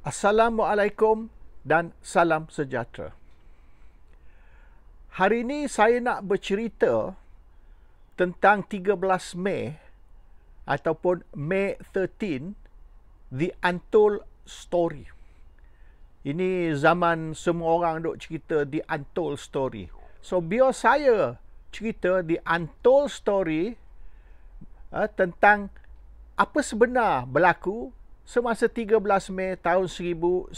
Assalamualaikum dan salam sejahtera. Hari ini saya nak bercerita tentang 13 Mei ataupun May 13, The Untold Story. Ini zaman semua orang dok cerita The Untold Story. So biar saya cerita The Untold Story uh, tentang apa sebenar berlaku semasa 13 Mei tahun 1969.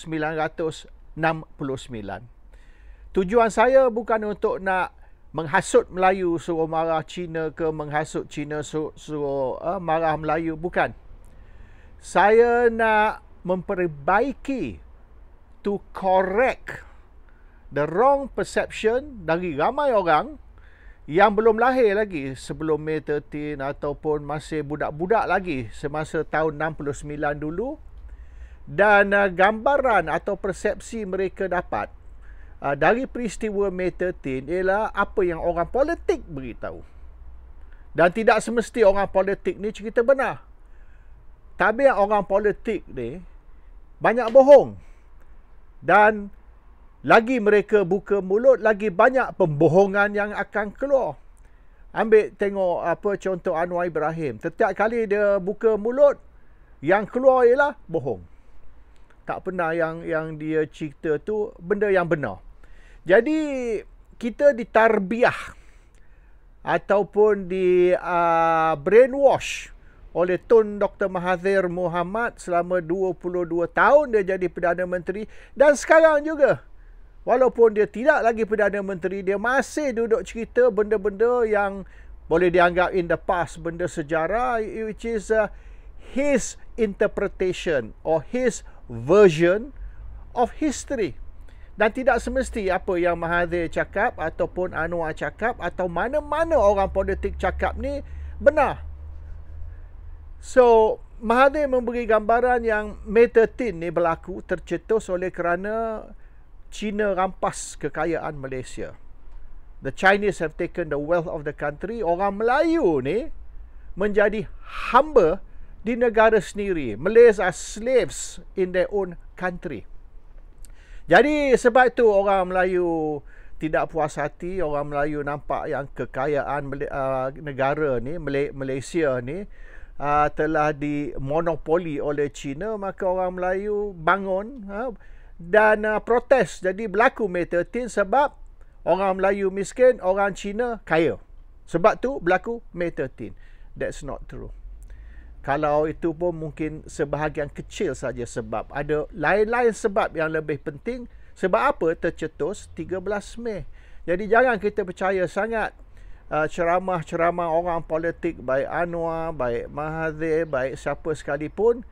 Tujuan saya bukan untuk nak menghasut Melayu suruh marah Cina ke menghasut Cina suruh, suruh eh, uh, marah Melayu bukan. Saya nak memperbaiki to correct the wrong perception dari ramai orang yang belum lahir lagi sebelum May 13 ataupun masih budak-budak lagi semasa tahun 69 dulu dan uh, gambaran atau persepsi mereka dapat uh, dari peristiwa May 13 ialah apa yang orang politik beritahu dan tidak semesti orang politik ni cerita benar tapi orang politik ni banyak bohong dan lagi mereka buka mulut lagi banyak pembohongan yang akan keluar ambil tengok apa contoh Anwar Ibrahim setiap kali dia buka mulut yang keluar ialah bohong tak pernah yang yang dia cerita tu benda yang benar jadi kita ditarbiah ataupun di uh, brainwash oleh Tun Dr. Mahathir Muhammad selama 22 tahun dia jadi Perdana Menteri dan sekarang juga walaupun dia tidak lagi Perdana Menteri, dia masih duduk cerita benda-benda yang boleh dianggap in the past, benda sejarah which is uh, his interpretation or his version of history. Dan tidak semesti apa yang Mahathir cakap ataupun Anwar cakap atau mana-mana orang politik cakap ni benar. So, Mahathir memberi gambaran yang meta ni berlaku tercetus oleh kerana China rampas kekayaan Malaysia. The Chinese have taken the wealth of the country. Orang Melayu ni menjadi hamba di negara sendiri. Malays are slaves in their own country. Jadi sebab itu orang Melayu tidak puas hati, orang Melayu nampak yang kekayaan uh, negara ni, Malaysia ni uh, telah dimonopoli oleh China, maka orang Melayu bangun, ha, dan uh, protes jadi berlaku May 13 sebab orang Melayu miskin, orang Cina kaya. Sebab tu berlaku May 13. That's not true. Kalau itu pun mungkin sebahagian kecil saja sebab ada lain-lain sebab yang lebih penting sebab apa tercetus 13 Mei. Jadi jangan kita percaya sangat uh, ceramah-ceramah orang politik baik Anwar, baik Mahathir, baik siapa sekalipun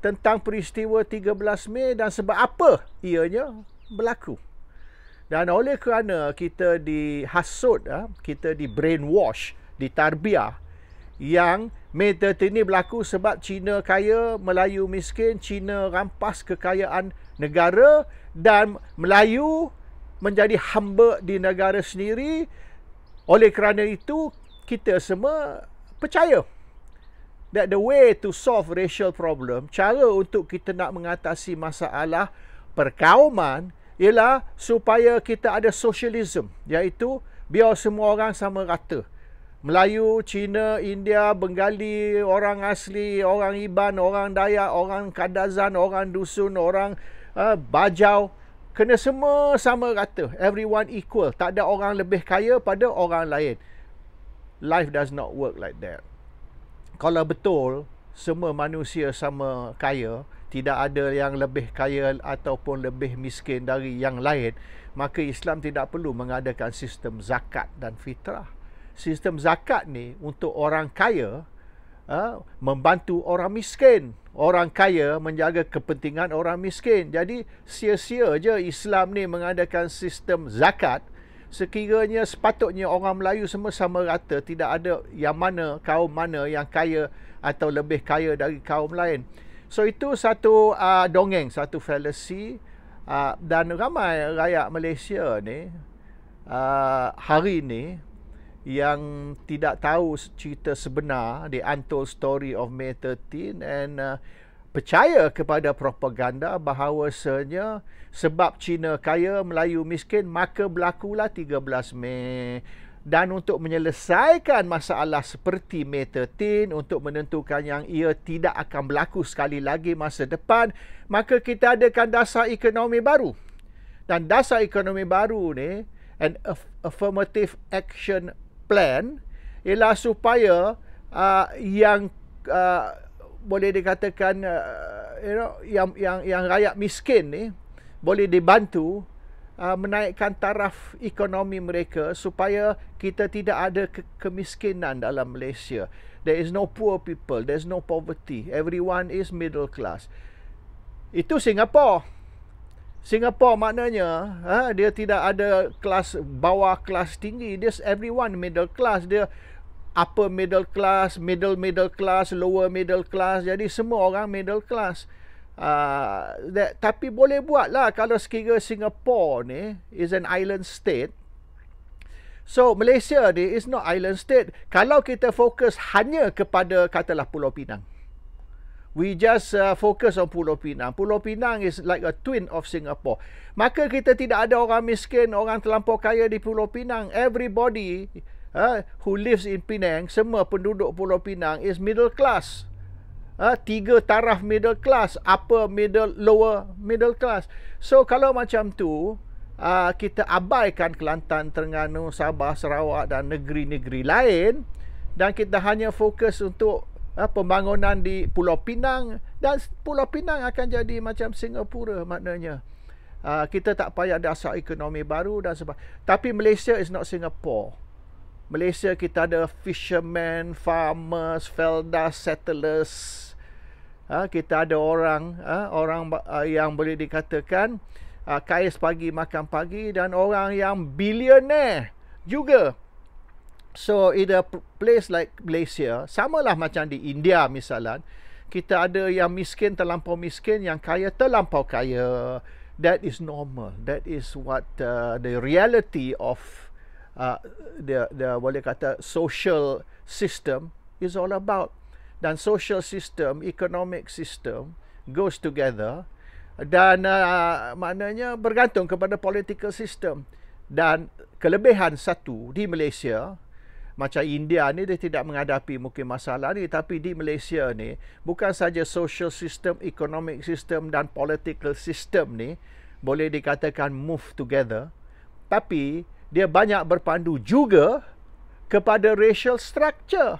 tentang peristiwa 13 Mei dan sebab apa ianya berlaku. Dan oleh kerana kita dihasut, ah, kita di brainwash, di tarbiah yang meta ini berlaku sebab Cina kaya, Melayu miskin, Cina rampas kekayaan negara dan Melayu menjadi hamba di negara sendiri. Oleh kerana itu, kita semua percaya that the way to solve racial problem, cara untuk kita nak mengatasi masalah perkauman ialah supaya kita ada socialism iaitu biar semua orang sama rata. Melayu, Cina, India, Bengali, orang asli, orang Iban, orang Dayak, orang Kadazan, orang Dusun, orang uh, Bajau kena semua sama rata. Everyone equal. Tak ada orang lebih kaya pada orang lain. Life does not work like that kalau betul semua manusia sama kaya, tidak ada yang lebih kaya ataupun lebih miskin dari yang lain, maka Islam tidak perlu mengadakan sistem zakat dan fitrah. Sistem zakat ni untuk orang kaya ha, membantu orang miskin. Orang kaya menjaga kepentingan orang miskin. Jadi sia-sia je Islam ni mengadakan sistem zakat sekiranya sepatutnya orang Melayu semua sama rata tidak ada yang mana kaum mana yang kaya atau lebih kaya dari kaum lain so itu satu uh, dongeng satu fallacy uh, dan ramai rakyat Malaysia ni uh, hari ni yang tidak tahu cerita sebenar the untold story of May 13 and uh, percaya kepada propaganda bahawasanya sebab China kaya, Melayu miskin, maka berlakulah 13 Mei. Dan untuk menyelesaikan masalah seperti Mei 13 untuk menentukan yang ia tidak akan berlaku sekali lagi masa depan, maka kita adakan dasar ekonomi baru. Dan dasar ekonomi baru ni, an affirmative action plan, ialah supaya uh, yang uh, boleh dikatakan uh, you know yang yang yang rakyat miskin ni boleh dibantu uh, menaikkan taraf ekonomi mereka supaya kita tidak ada ke- kemiskinan dalam Malaysia there is no poor people there is no poverty everyone is middle class itu Singapore. Singapore maknanya ha, dia tidak ada kelas bawah kelas tinggi dia everyone middle class dia upper middle class, middle middle class, lower middle class. Jadi semua orang middle class. Uh, that, tapi boleh buat lah kalau sekiranya Singapore ni is an island state. So Malaysia ni is not island state. Kalau kita fokus hanya kepada katalah Pulau Pinang. We just uh, focus on Pulau Pinang. Pulau Pinang is like a twin of Singapore. Maka kita tidak ada orang miskin, orang terlampau kaya di Pulau Pinang. Everybody uh, who lives in Penang, semua penduduk Pulau Pinang is middle class. Uh, tiga taraf middle class, upper middle, lower middle class. So kalau macam tu, uh, kita abaikan Kelantan, Terengganu, Sabah, Sarawak dan negeri-negeri lain dan kita hanya fokus untuk uh, pembangunan di Pulau Pinang dan Pulau Pinang akan jadi macam Singapura maknanya. Uh, kita tak payah dasar ekonomi baru dan sebab tapi Malaysia is not Singapore. Malaysia kita ada fisherman, farmers, felda, settlers. Ha, kita ada orang ha, orang uh, yang boleh dikatakan uh, kais pagi makan pagi dan orang yang billionaire juga. So in a place like Malaysia, samalah macam di India misalan, kita ada yang miskin terlampau miskin, yang kaya terlampau kaya. That is normal. That is what uh, the reality of uh, the boleh kata social system is all about dan social system economic system goes together dan uh, maknanya bergantung kepada political system dan kelebihan satu di Malaysia macam India ni dia tidak menghadapi mungkin masalah ni tapi di Malaysia ni bukan saja social system economic system dan political system ni boleh dikatakan move together tapi dia banyak berpandu juga kepada racial structure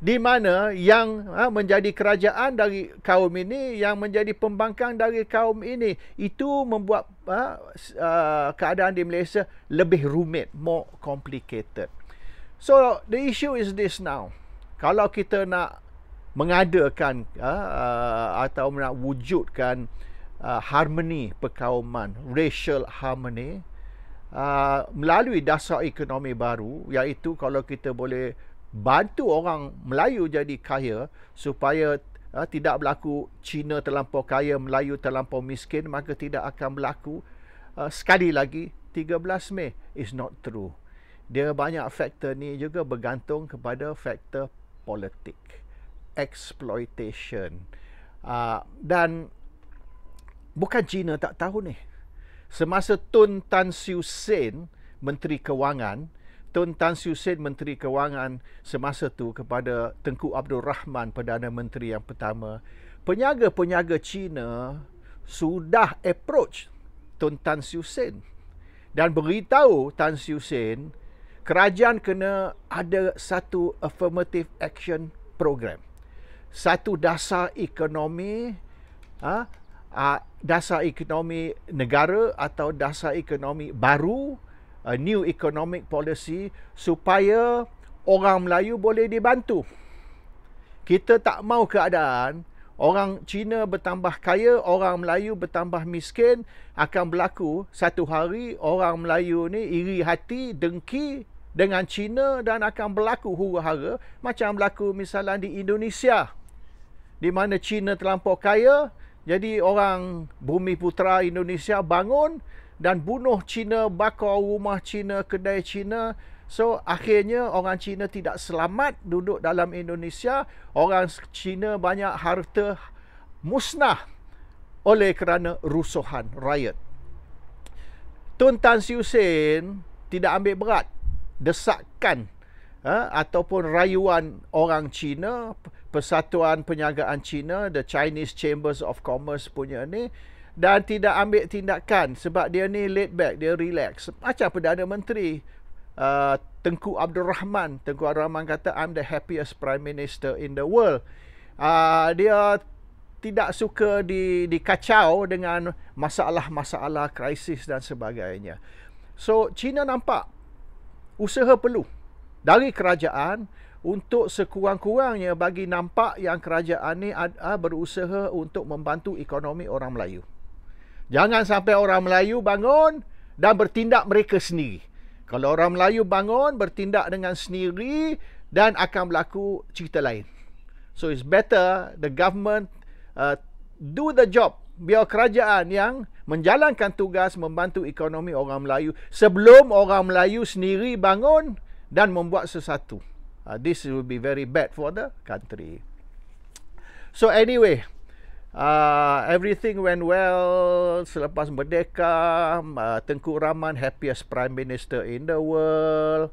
di mana yang ha, menjadi kerajaan dari kaum ini yang menjadi pembangkang dari kaum ini itu membuat ha, uh, keadaan di Malaysia lebih rumit more complicated so the issue is this now kalau kita nak mengadakan ha, uh, atau nak wujudkan uh, harmoni perkauman racial harmony uh, melalui dasar ekonomi baru iaitu kalau kita boleh bantu orang Melayu jadi kaya supaya uh, tidak berlaku Cina terlampau kaya, Melayu terlampau miskin maka tidak akan berlaku uh, sekali lagi 13 Mei is not true. Dia banyak faktor ni juga bergantung kepada faktor politik. Exploitation. Uh, dan bukan Cina tak tahu ni. Semasa Tun Tan Siew Sin, Menteri Kewangan, Tun Tan Siew Sin, Menteri Kewangan semasa tu kepada Tengku Abdul Rahman, Perdana Menteri yang pertama, peniaga-peniaga China sudah approach Tun Tan Siew Sin dan beritahu Tan Siew Sin kerajaan kena ada satu affirmative action program satu dasar ekonomi ha, uh, dasar ekonomi negara atau dasar ekonomi baru uh, new economic policy supaya orang Melayu boleh dibantu kita tak mau keadaan orang Cina bertambah kaya orang Melayu bertambah miskin akan berlaku satu hari orang Melayu ni iri hati dengki dengan Cina dan akan berlaku huru-hara macam berlaku misalnya di Indonesia di mana Cina terlampau kaya jadi orang Bumi Putra Indonesia bangun dan bunuh Cina, bakar rumah Cina, kedai Cina. So akhirnya orang Cina tidak selamat duduk dalam Indonesia. Orang Cina banyak harta musnah oleh kerana rusuhan, riot. Tun Tan Siu Sen tidak ambil berat desakan ha, ataupun rayuan orang Cina, Persatuan Penyagaan China, the Chinese Chambers of Commerce punya ni dan tidak ambil tindakan sebab dia ni laid back, dia relax. Macam Perdana Menteri uh, Tengku Abdul Rahman, Tengku Abdul Rahman kata I'm the happiest prime minister in the world. Uh, dia tidak suka di dikacau dengan masalah-masalah krisis dan sebagainya. So China nampak usaha perlu dari kerajaan untuk sekurang-kurangnya bagi nampak yang kerajaan ni ah, berusaha untuk membantu ekonomi orang Melayu. Jangan sampai orang Melayu bangun dan bertindak mereka sendiri. Kalau orang Melayu bangun bertindak dengan sendiri dan akan berlaku cerita lain. So it's better the government uh, do the job biar kerajaan yang menjalankan tugas membantu ekonomi orang Melayu sebelum orang Melayu sendiri bangun dan membuat sesuatu uh, this will be very bad for the country. So anyway, uh, everything went well selepas merdeka. Uh, Tengku Rahman happiest prime minister in the world,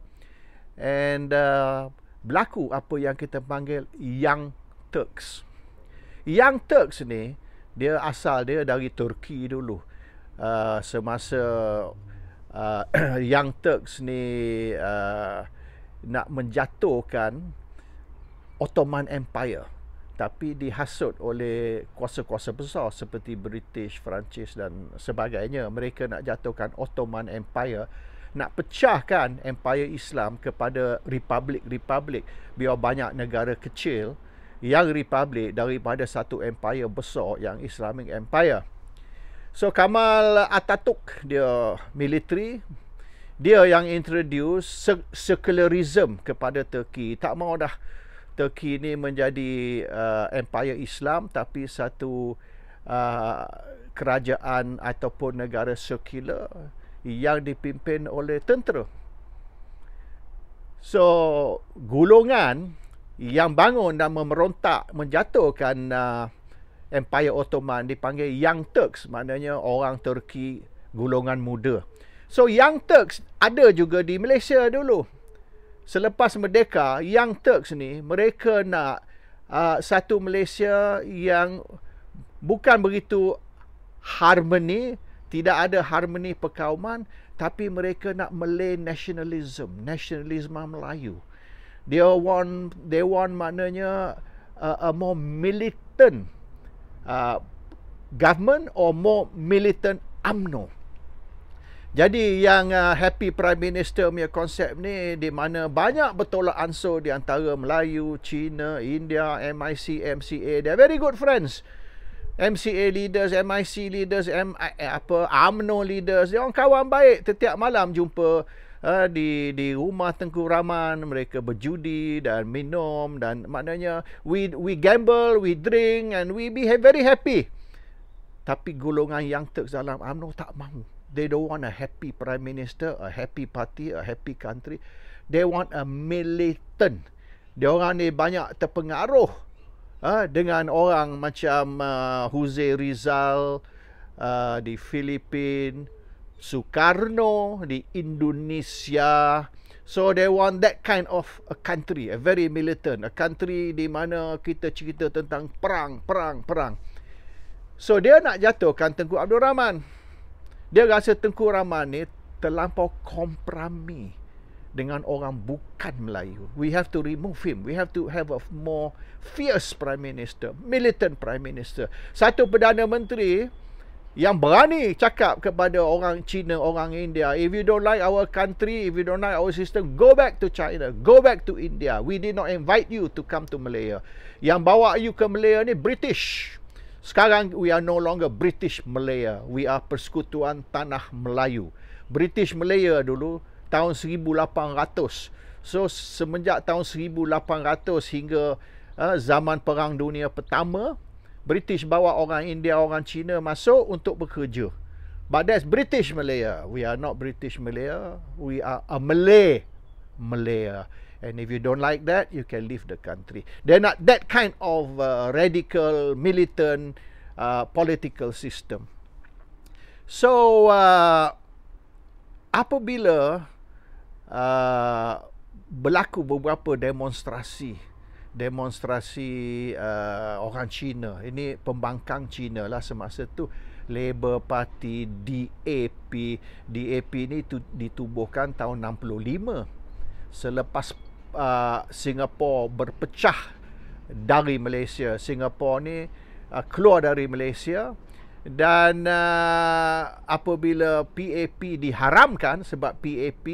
and uh, berlaku apa yang kita panggil Young Turks. Young Turks ni dia asal dia dari Turki dulu. Uh, semasa uh, Young Turks ni uh, nak menjatuhkan Ottoman Empire tapi dihasut oleh kuasa-kuasa besar seperti British, Perancis dan sebagainya mereka nak jatuhkan Ottoman Empire nak pecahkan Empire Islam kepada republik-republik biar banyak negara kecil yang republik daripada satu empire besar yang Islamic Empire. So Kamal atatuk dia military dia yang introduce secularism kepada Turki tak mau dah Turki ni menjadi uh, empire Islam tapi satu uh, kerajaan ataupun negara secular yang dipimpin oleh tentera so gulungan yang bangun dan memerontak menjatuhkan uh, empire Ottoman dipanggil Young Turks maknanya orang Turki gulungan muda So Young Turks ada juga di Malaysia dulu. Selepas merdeka, Young Turks ni mereka nak uh, satu Malaysia yang bukan begitu harmoni, tidak ada harmoni perkauman, tapi mereka nak Malay nationalism, nasionalisme Melayu. They want they want maknanya uh, a more militant uh, government or more militant amno Uh, jadi yang uh, happy prime minister punya konsep ni di mana banyak bertolak ansur di antara Melayu, China, India, MIC, MCA. They're very good friends. MCA leaders, MIC leaders, M eh, eh, apa AMNO leaders, dia orang kawan baik. Setiap malam jumpa uh, di di rumah Tengku Rahman, mereka berjudi dan minum dan maknanya we we gamble, we drink and we be very happy. Tapi golongan yang terzalim AMNO tak mahu. They don't want a happy prime minister, a happy party, a happy country. They want a militant. Dia orang ni banyak terpengaruh uh, dengan orang macam uh, Jose Rizal uh, di Filipina, Sukarno di Indonesia. So they want that kind of a country, a very militant, a country di mana kita cerita tentang perang, perang, perang. So dia nak jatuhkan Tengku Abdul Rahman. Dia rasa Tengku Rahman ni terlampau kompromi dengan orang bukan Melayu. We have to remove him. We have to have a more fierce prime minister, militant prime minister. Satu perdana menteri yang berani cakap kepada orang Cina, orang India, if you don't like our country, if you don't like our system, go back to China, go back to India. We did not invite you to come to Malaysia. Yang bawa you ke Malaysia ni British. Sekarang we are no longer British Malaya. We are persekutuan tanah Melayu. British Malaya dulu tahun 1800. So semenjak tahun 1800 hingga uh, zaman Perang Dunia Pertama, British bawa orang India, orang Cina masuk untuk bekerja. But that's British Malaya. We are not British Malaya. We are a Malay Malaya and if you don't like that you can leave the country they're not that kind of uh, radical militant uh, political system so uh, apabila uh, berlaku beberapa demonstrasi demonstrasi uh, orang Cina ini pembangkang Cina lah semasa tu Labour Party DAP DAP ni tu, ditubuhkan tahun 65 selepas uh, Singapore berpecah dari Malaysia. Singapore ni uh, keluar dari Malaysia dan uh, apabila PAP diharamkan sebab PAP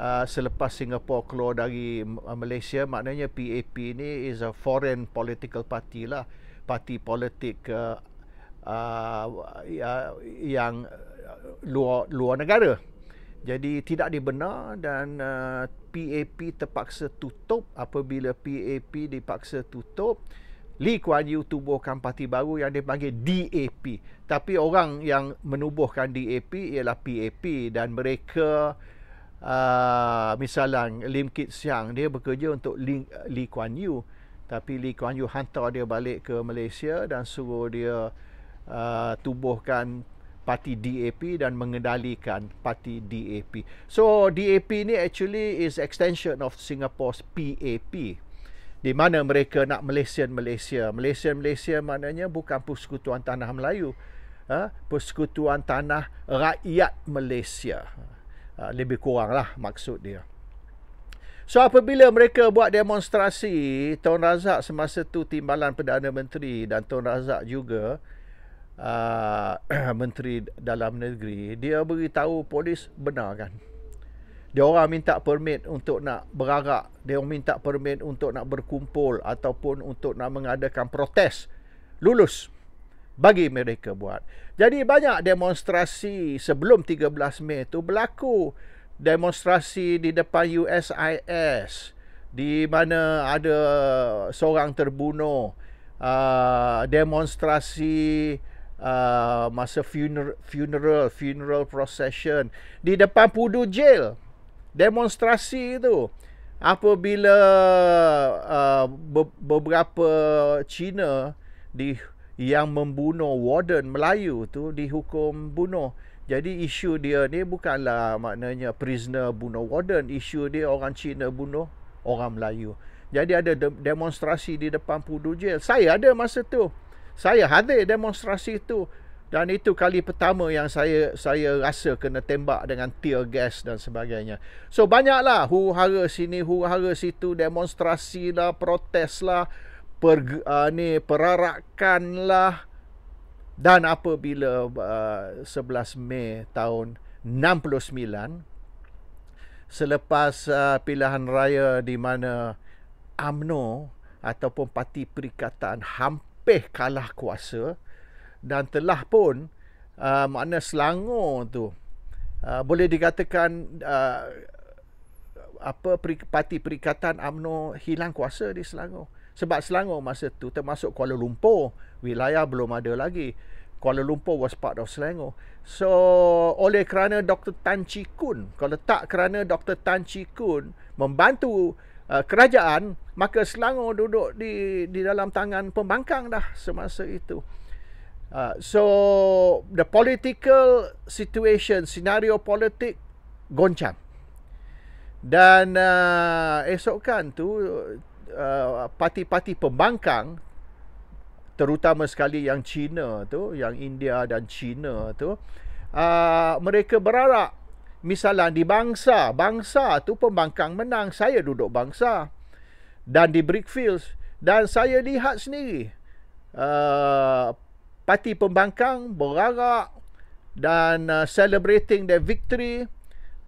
uh, selepas Singapore keluar dari uh, Malaysia maknanya PAP ni is a foreign political party lah parti politik uh, uh, uh yang luar luar negara. Jadi tidak dibenar dan uh, PAP terpaksa tutup apabila PAP dipaksa tutup Lee Kuan Yew tubuhkan parti baru yang dipanggil DAP tapi orang yang menubuhkan DAP ialah PAP dan mereka uh, misalnya Lim Kit Siang dia bekerja untuk Lee, Lee Kuan Yew tapi Lee Kuan Yew hantar dia balik ke Malaysia dan suruh dia uh, tubuhkan parti DAP dan mengendalikan parti DAP. So DAP ni actually is extension of Singapore's PAP. Di mana mereka nak Malaysian Malaysia. Malaysian Malaysia maknanya bukan persekutuan tanah Melayu. Ha? Persekutuan tanah rakyat Malaysia. Ha, lebih kurang lah maksud dia. So apabila mereka buat demonstrasi, Tuan Razak semasa tu Timbalan Perdana Menteri dan Tuan Razak juga uh, menteri dalam negeri dia beritahu polis benar kan dia orang minta permit untuk nak berarak dia orang minta permit untuk nak berkumpul ataupun untuk nak mengadakan protes lulus bagi mereka buat jadi banyak demonstrasi sebelum 13 Mei tu berlaku demonstrasi di depan USIS di mana ada seorang terbunuh uh, demonstrasi Uh, masa funeral funeral funeral procession di depan pudu jail demonstrasi itu apabila uh, be- beberapa Cina di yang membunuh warden Melayu tu dihukum bunuh. Jadi isu dia ni bukanlah maknanya prisoner bunuh warden, isu dia orang Cina bunuh orang Melayu. Jadi ada de- demonstrasi di depan Pudu Jail. Saya ada masa tu saya hadir demonstrasi itu dan itu kali pertama yang saya saya rasa kena tembak dengan tear gas dan sebagainya. So banyaklah huru-hara sini, huru-hara situ, demonstrasi lah, protes lah, per, uh, ah, ni, perarakan lah. Dan apabila uh, ah, 11 Mei tahun 69, selepas uh, pilihan raya di mana AMNO ataupun Parti Perikatan hampir hampir kalah kuasa dan telah pun uh, makna Selangor tu uh, boleh dikatakan uh, apa parti perikatan AMNO hilang kuasa di Selangor sebab Selangor masa tu termasuk Kuala Lumpur wilayah belum ada lagi Kuala Lumpur was part of Selangor so oleh kerana Dr Tan Chi Kun kalau tak kerana Dr Tan Chi Kun membantu Eh, kerajaan maka Selangor duduk di di dalam tangan pembangkang dah semasa itu uh, so the political situation scenario politik goncang dan uh, eh, esokan tu uh, parti-parti pembangkang terutama sekali yang China tu yang India dan China tu uh, mereka berarak misalan di bangsa. Bangsa tu pembangkang menang. Saya duduk bangsa. Dan di Brickfields. Dan saya lihat sendiri. Uh, parti pembangkang berarak dan uh, celebrating their victory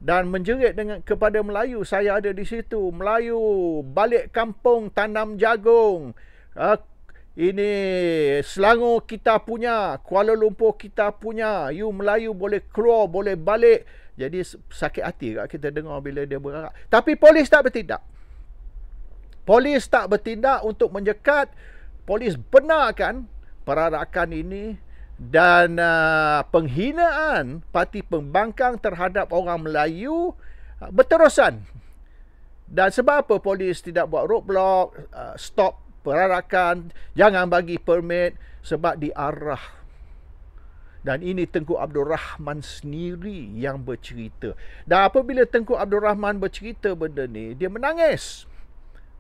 dan menjerit dengan kepada Melayu saya ada di situ Melayu balik kampung tanam jagung uh, ini Selangor kita punya Kuala Lumpur kita punya you Melayu boleh keluar boleh balik jadi sakit hati kat kita dengar bila dia berharap. Tapi polis tak bertindak. Polis tak bertindak untuk menjekat. Polis benarkan perarakan ini dan uh, penghinaan parti pembangkang terhadap orang Melayu uh, berterusan. Dan sebab apa polis tidak buat roadblock, uh, stop perarakan, jangan bagi permit sebab diarah dan ini Tengku Abdul Rahman sendiri yang bercerita. Dan apabila Tengku Abdul Rahman bercerita benda ni, dia menangis.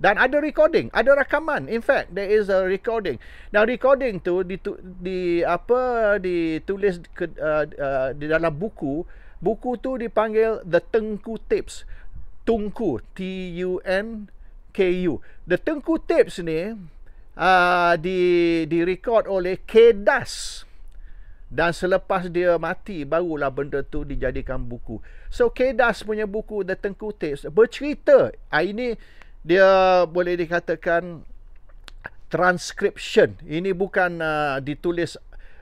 Dan ada recording, ada rakaman. In fact, there is a recording. Dan recording tu di, di apa ditulis ke, uh, uh, di dalam buku. Buku tu dipanggil The Tengku Tips. Tungku, T-U-N-K-U. The Tengku Tips ni uh, di record oleh Kedas dan selepas dia mati barulah benda tu dijadikan buku. So Kedas punya buku The Tengku Tapes bercerita. Ah, ini dia boleh dikatakan transcription. Ini bukan uh, ditulis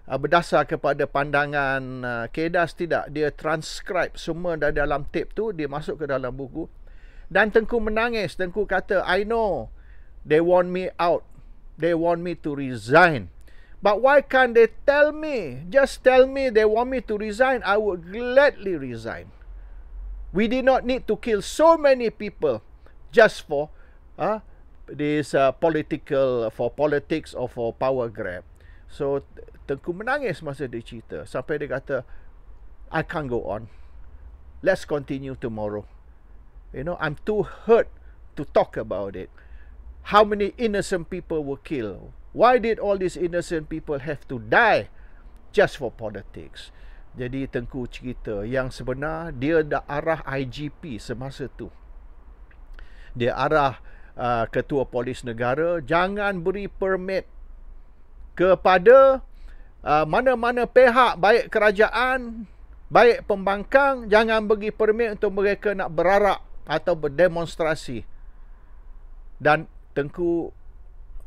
uh, berdasar kepada pandangan uh, Kedas tidak. Dia transcribe semua dari dalam tape tu dia masuk ke dalam buku. Dan Tengku menangis. Tengku kata, I know they want me out. They want me to resign. But why can't they tell me? Just tell me they want me to resign. I would gladly resign. We did not need to kill so many people just for uh, this uh, political, for politics or for power grab. So Tengku menangis masa dia cerita. Sampai dia kata, I can't go on. Let's continue tomorrow. You know, I'm too hurt to talk about it. How many innocent people were killed? Why did all these innocent people have to die just for politics? Jadi Tengku cerita yang sebenar dia dah arah IGP semasa tu. Dia arah uh, ketua polis negara jangan beri permit kepada uh, mana-mana pihak baik kerajaan baik pembangkang jangan bagi permit untuk mereka nak berarak atau berdemonstrasi dan tengku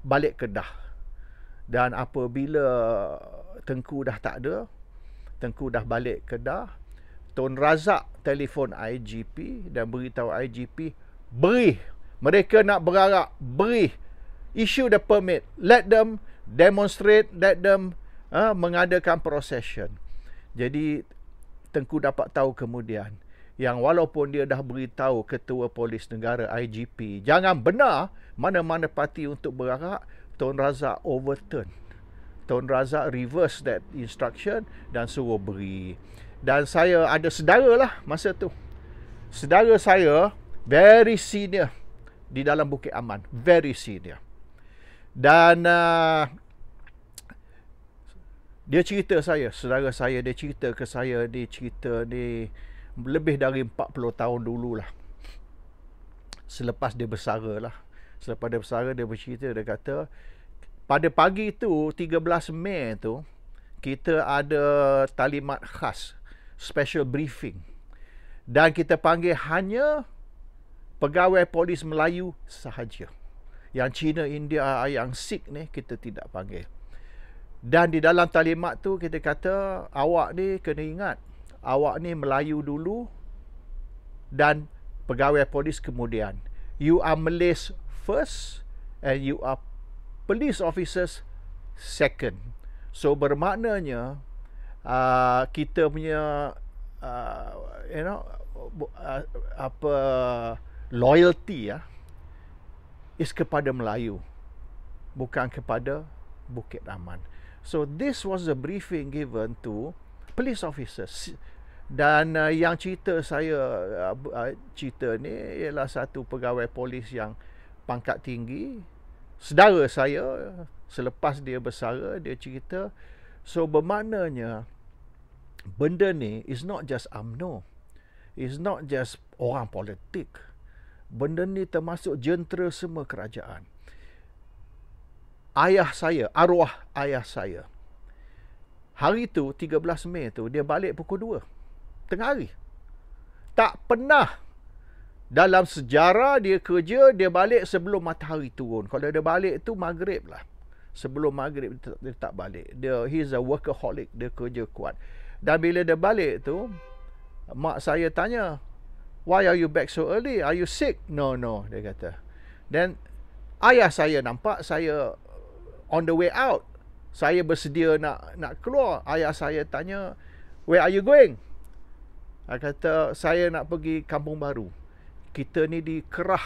balik Kedah dan apabila Tengku dah tak ada Tengku dah balik ke Kedah Tun Razak telefon IGP dan beritahu IGP beri mereka nak berarak beri issue the permit let them demonstrate let them uh, mengadakan procession jadi Tengku dapat tahu kemudian yang walaupun dia dah beritahu ketua polis negara IGP jangan benar mana-mana parti untuk berarak Tuan Razak overturn Tuan Razak reverse that instruction dan suruh beri dan saya ada sedara lah masa tu sedara saya very senior di dalam Bukit Aman very senior dan uh, dia cerita saya sedara saya dia cerita ke saya dia cerita ni lebih dari 40 tahun dulu lah. selepas dia bersara lah Selepas dia bersara dia bercerita dia kata pada pagi itu 13 Mei itu kita ada talimat khas special briefing dan kita panggil hanya pegawai polis Melayu sahaja. Yang Cina, India, yang Sikh ni kita tidak panggil. Dan di dalam talimat tu kita kata awak ni kena ingat awak ni Melayu dulu dan pegawai polis kemudian. You are Malays first and you are police officers second. So bermaknanya uh, kita punya uh, you know uh, apa loyalty ya uh, is kepada Melayu bukan kepada Bukit Aman. So this was the briefing given to police officers dan uh, yang cerita saya uh, uh, cerita ni ialah satu pegawai polis yang pangkat tinggi sedara saya selepas dia bersara dia cerita so bermaknanya benda ni is not just UMNO is not just orang politik benda ni termasuk jentera semua kerajaan ayah saya arwah ayah saya hari tu 13 Mei tu dia balik pukul 2 tengah hari tak pernah dalam sejarah dia kerja, dia balik sebelum matahari turun. Kalau dia balik tu maghrib lah. Sebelum maghrib dia tak balik. Dia he's a workaholic, dia kerja kuat. Dan bila dia balik tu, mak saya tanya, "Why are you back so early? Are you sick?" "No, no," dia kata. Then ayah saya nampak saya on the way out. Saya bersedia nak nak keluar. Ayah saya tanya, "Where are you going?" Saya kata, "Saya nak pergi kampung baru." kita ni dikerah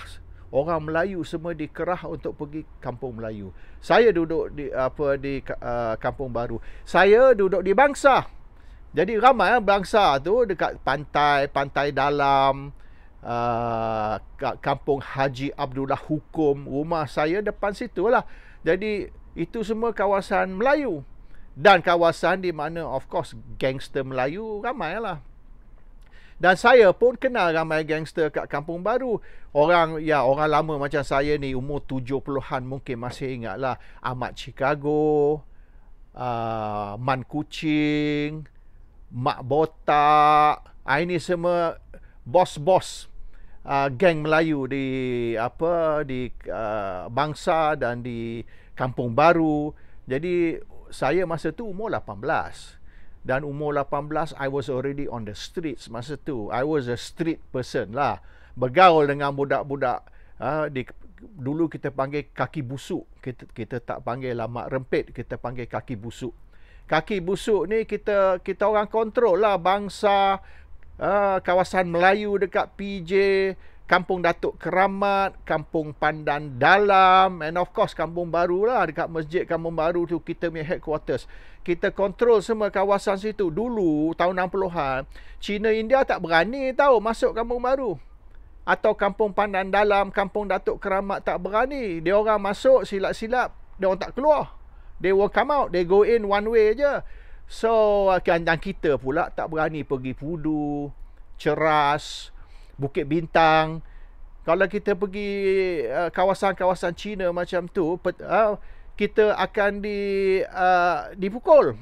orang Melayu semua dikerah untuk pergi kampung Melayu. Saya duduk di apa di uh, kampung baru. Saya duduk di bangsa. Jadi ramai lah bangsa tu dekat pantai, pantai dalam uh, kampung Haji Abdullah Hukum. Rumah saya depan situ lah. Jadi itu semua kawasan Melayu. Dan kawasan di mana of course gangster Melayu ramai lah dan saya pun kenal ramai gangster kat kampung baru orang ya orang lama macam saya ni umur tujuh puluhan mungkin masih lah Ahmad Chicago uh, Man Kucing Mak Botak ah, ini semua bos-bos uh, geng Melayu di apa di uh, bangsa dan di kampung baru jadi saya masa tu umur 18 dan umur 18 I was already on the streets masa tu I was a street person lah bergaul dengan budak-budak ha, di, dulu kita panggil kaki busuk kita, kita tak panggil lamak rempit kita panggil kaki busuk kaki busuk ni kita kita orang kontrol lah bangsa ha, kawasan Melayu dekat PJ Kampung Datuk Keramat, Kampung Pandan Dalam and of course Kampung Baru lah dekat Masjid Kampung Baru tu kita punya headquarters. Kita kontrol semua kawasan situ. Dulu tahun 60-an, China India tak berani tau masuk Kampung Baru. Atau Kampung Pandan Dalam, Kampung Datuk Keramat tak berani. Dia orang masuk silap-silap, dia orang tak keluar. They will come out, they go in one way aje. So, uh, kandang kita pula tak berani pergi pudu, ceras, ceras. Bukit Bintang. Kalau kita pergi uh, kawasan-kawasan China macam tu, pet, uh, kita akan di uh, dipukul.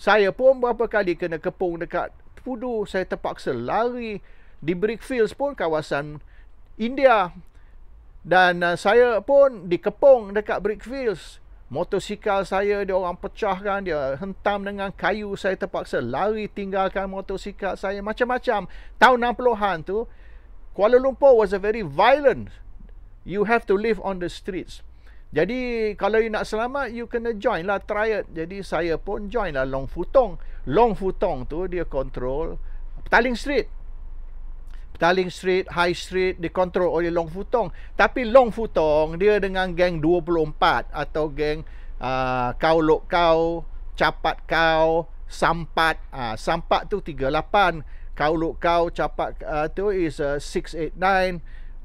Saya pun berapa kali kena kepung dekat Pudu, saya terpaksa lari di Brickfields pun kawasan India. Dan uh, saya pun dikepung dekat Brickfields. Motosikal saya dia orang pecahkan dia hentam dengan kayu saya terpaksa lari tinggalkan motosikal saya macam-macam tahun 60-an tu Kuala Lumpur was a very violent you have to live on the streets jadi kalau you nak selamat you kena join lah triad jadi saya pun join lah Long Futong Long Futong tu dia control Petaling Street Taling Street, High Street dikontrol oleh Long Futong. Tapi Long Futong dia dengan geng 24 atau geng uh, Kau Lok Kau, Capat Kau, Sampat. Uh, Sampat tu 38. Kau Lok Kau, Capat uh, tu is uh, 689.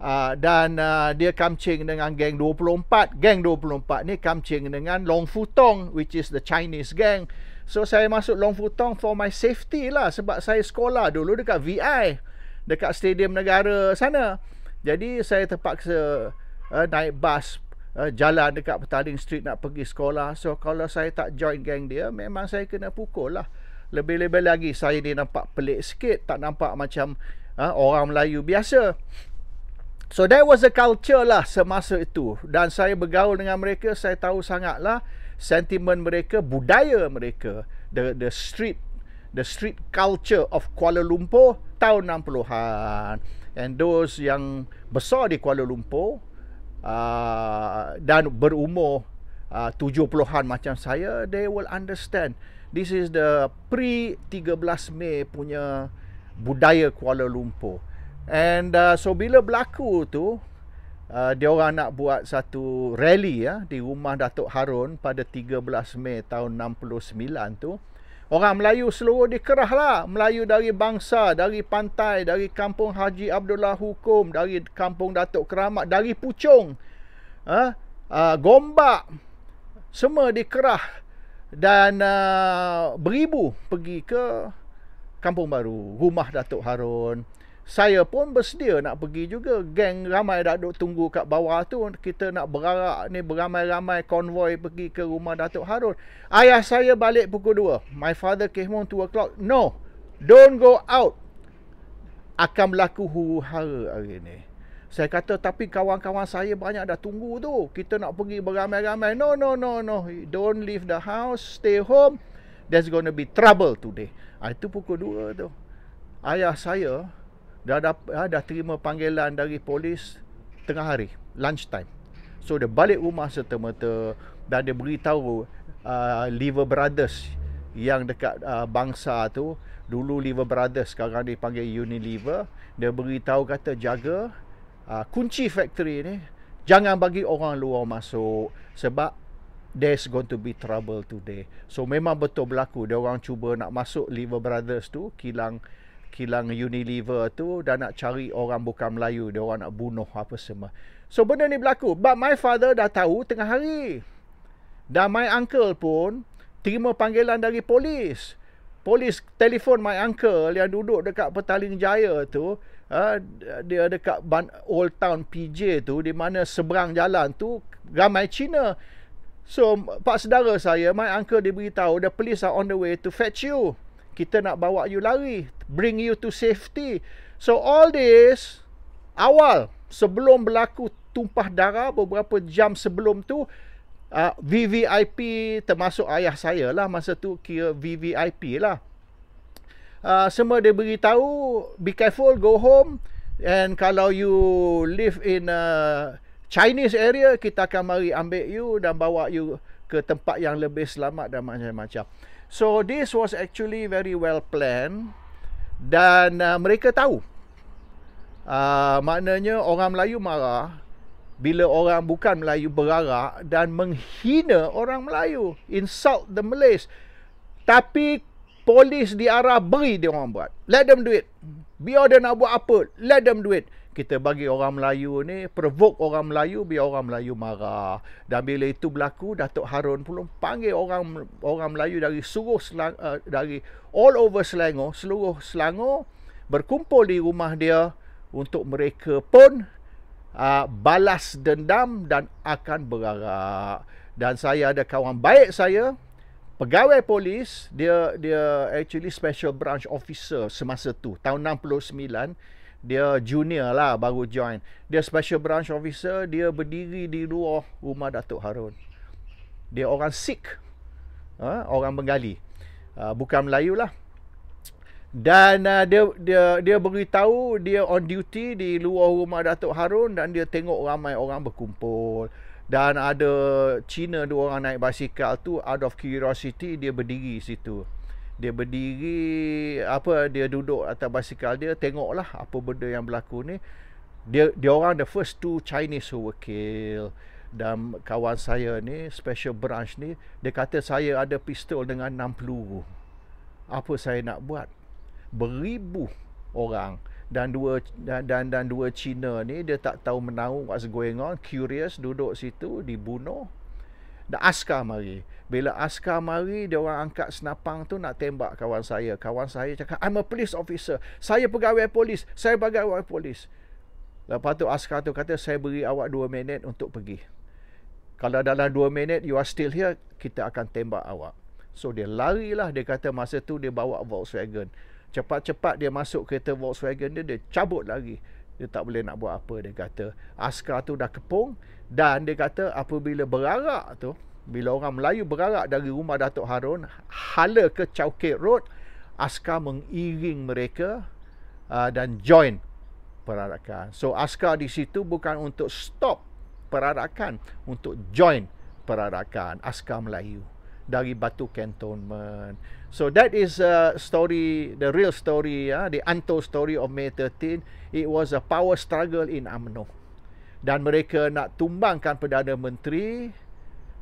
Uh, dan uh, dia kamcing dengan geng 24 Geng 24 ni kamcing dengan Long Futong Which is the Chinese gang So saya masuk Long Futong for my safety lah Sebab saya sekolah dulu dekat VI dekat stadium negara sana. Jadi saya terpaksa uh, naik bas uh, jalan dekat Petaling Street nak pergi sekolah. So kalau saya tak join gang dia, memang saya kena pukul lah. Lebih-lebih lagi saya ni nampak pelik sikit, tak nampak macam uh, orang Melayu biasa. So that was the culture lah semasa itu dan saya bergaul dengan mereka, saya tahu sangatlah sentimen mereka, budaya mereka, the the street the street culture of Kuala Lumpur tahun 60-an. And those yang besar di Kuala Lumpur uh, dan berumur uh, 70-an macam saya, they will understand. This is the pre-13 Mei punya budaya Kuala Lumpur. And uh, so bila berlaku tu, uh, dia orang nak buat satu rally ya uh, di rumah Datuk Harun pada 13 Mei tahun 69 tu. Orang Melayu seluruh dikerah lah. Melayu dari bangsa, dari pantai, dari kampung Haji Abdullah Hukum, dari kampung Datuk Keramat, dari Puchong, uh, uh, Gombak. Semua dikerah dan uh, beribu pergi ke Kampung Baru, rumah Datuk Harun saya pun bersedia nak pergi juga Gang ramai dah duk tunggu kat bawah tu kita nak berarak ni beramai-ramai konvoy pergi ke rumah Datuk Harun ayah saya balik pukul 2 my father came home 2 o'clock no don't go out akan berlaku huru hara hari ni saya kata tapi kawan-kawan saya banyak dah tunggu tu kita nak pergi beramai-ramai no no no no don't leave the house stay home there's gonna be trouble today ah, itu pukul 2 tu ayah saya dah, dah, ha, dah terima panggilan dari polis tengah hari, lunch time. So dia balik rumah serta-merta dan dia beritahu uh, Liver Brothers yang dekat uh, bangsa tu, dulu Liver Brothers sekarang dipanggil Unilever. Dia beritahu kata jaga uh, kunci factory ni, jangan bagi orang luar masuk sebab there's going to be trouble today. So memang betul berlaku. Dia orang cuba nak masuk Liver Brothers tu, kilang kilang Unilever tu dan nak cari orang bukan Melayu, dia orang nak bunuh apa semua. So benda ni berlaku. But my father dah tahu tengah hari. Dan my uncle pun terima panggilan dari polis. Polis telefon my uncle yang duduk dekat Petaling Jaya tu, uh, dia dekat Old Town PJ tu di mana seberang jalan tu ramai Cina. So pak saudara saya, my uncle dia beritahu, the police are on the way to fetch you kita nak bawa you lari bring you to safety so all this awal sebelum berlaku tumpah darah beberapa jam sebelum tu uh, ah, VVIP termasuk ayah saya lah masa tu kira VVIP lah uh, semua dia beritahu be careful go home and kalau you live in a Chinese area kita akan mari ambil you dan bawa you ke tempat yang lebih selamat dan macam-macam. So this was actually very well planned dan uh, mereka tahu. Uh, maknanya orang Melayu marah bila orang bukan Melayu berarak dan menghina orang Melayu, insult the Malays. Tapi polis di arah beri dia orang buat. Let them do it. Biar dia nak buat apa, let them do it kita bagi orang Melayu ni provoke orang Melayu biar orang Melayu marah dan bila itu berlaku Datuk Harun pun panggil orang orang Melayu dari seluruh Selang, uh, dari all over Selangor seluruh Selangor berkumpul di rumah dia untuk mereka pun uh, balas dendam dan akan bergerak. dan saya ada kawan baik saya pegawai polis dia dia actually special branch officer semasa tu tahun 69 dia junior lah baru join dia special branch officer dia berdiri di luar rumah Datuk Harun dia orang Sikh ha? orang Bengali ha, bukan Melayu lah dan uh, dia dia dia beritahu dia on duty di luar rumah Datuk Harun dan dia tengok ramai orang berkumpul dan ada Cina dua orang naik basikal tu out of curiosity dia berdiri situ dia berdiri apa dia duduk atas basikal dia tengoklah apa benda yang berlaku ni dia dia orang the first two chinese who were killed dan kawan saya ni special branch ni dia kata saya ada pistol dengan 6 peluru apa saya nak buat beribu orang dan dua dan dan, dan dua Cina ni dia tak tahu menahu what's going on curious duduk situ dibunuh dan askar mari. Bila askar mari, dia orang angkat senapang tu nak tembak kawan saya. Kawan saya cakap, I'm a police officer. Saya pegawai polis. Saya pegawai polis. Lepas tu askar tu kata, saya beri awak dua minit untuk pergi. Kalau dalam dua minit, you are still here, kita akan tembak awak. So dia larilah, dia kata masa tu dia bawa Volkswagen. Cepat-cepat dia masuk kereta Volkswagen dia, dia cabut lagi. Dia tak boleh nak buat apa, dia kata. Askar tu dah kepung, dan dia kata apabila berarak tu, bila orang Melayu berarak dari rumah Datuk Harun, hala ke Chowkit Road, askar mengiring mereka uh, dan join perarakan. So askar di situ bukan untuk stop perarakan, untuk join perarakan askar Melayu dari Batu Cantonment. So that is a story, the real story, uh, the untold story of May 13. It was a power struggle in UMNO dan mereka nak tumbangkan perdana menteri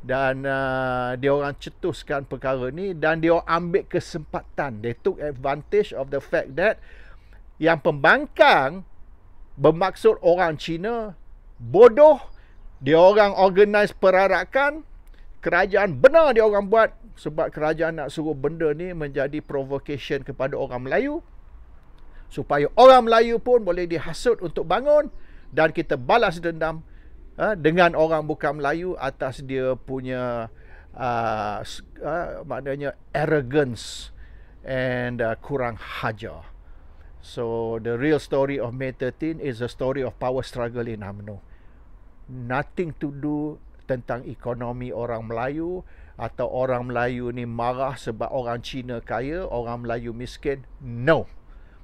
dan uh, dia orang cetuskan perkara ni dan dia ambil kesempatan they took advantage of the fact that yang pembangkang bermaksud orang Cina bodoh dia orang organise perarakan kerajaan benar dia orang buat sebab kerajaan nak suruh benda ni menjadi provocation kepada orang Melayu supaya orang Melayu pun boleh dihasut untuk bangun dan kita balas dendam uh, dengan orang bukan Melayu atas dia punya uh, uh, maknanya arrogance and uh, kurang hajar. So the real story of May 13 is a story of power struggle in Amno. Nothing to do tentang ekonomi orang Melayu atau orang Melayu ni marah sebab orang Cina kaya, orang Melayu miskin. No.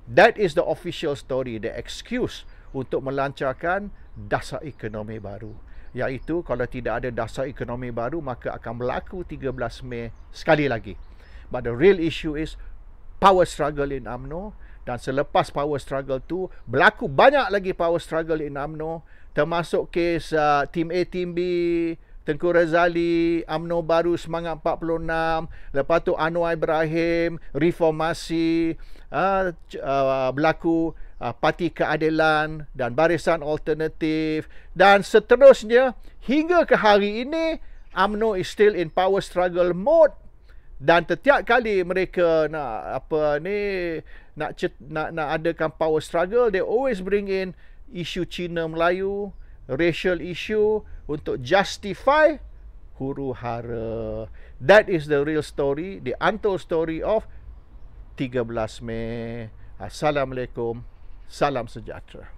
That is the official story, the excuse untuk melancarkan dasar ekonomi baru. Iaitu kalau tidak ada dasar ekonomi baru maka akan berlaku 13 Mei sekali lagi. But the real issue is power struggle in UMNO dan selepas power struggle tu berlaku banyak lagi power struggle in UMNO termasuk kes uh, Team A, Team B, Tengku Razali, UMNO Baru Semangat 46, lepas tu Anwar Ibrahim, reformasi, uh, uh, berlaku uh, Parti Keadilan dan Barisan Alternatif dan seterusnya hingga ke hari ini AMNO is still in power struggle mode dan setiap kali mereka nak apa ni nak nak nak adakan power struggle they always bring in isu Cina Melayu racial issue untuk justify huru hara that is the real story the untold story of 13 Mei assalamualaikum Salam sejahtera.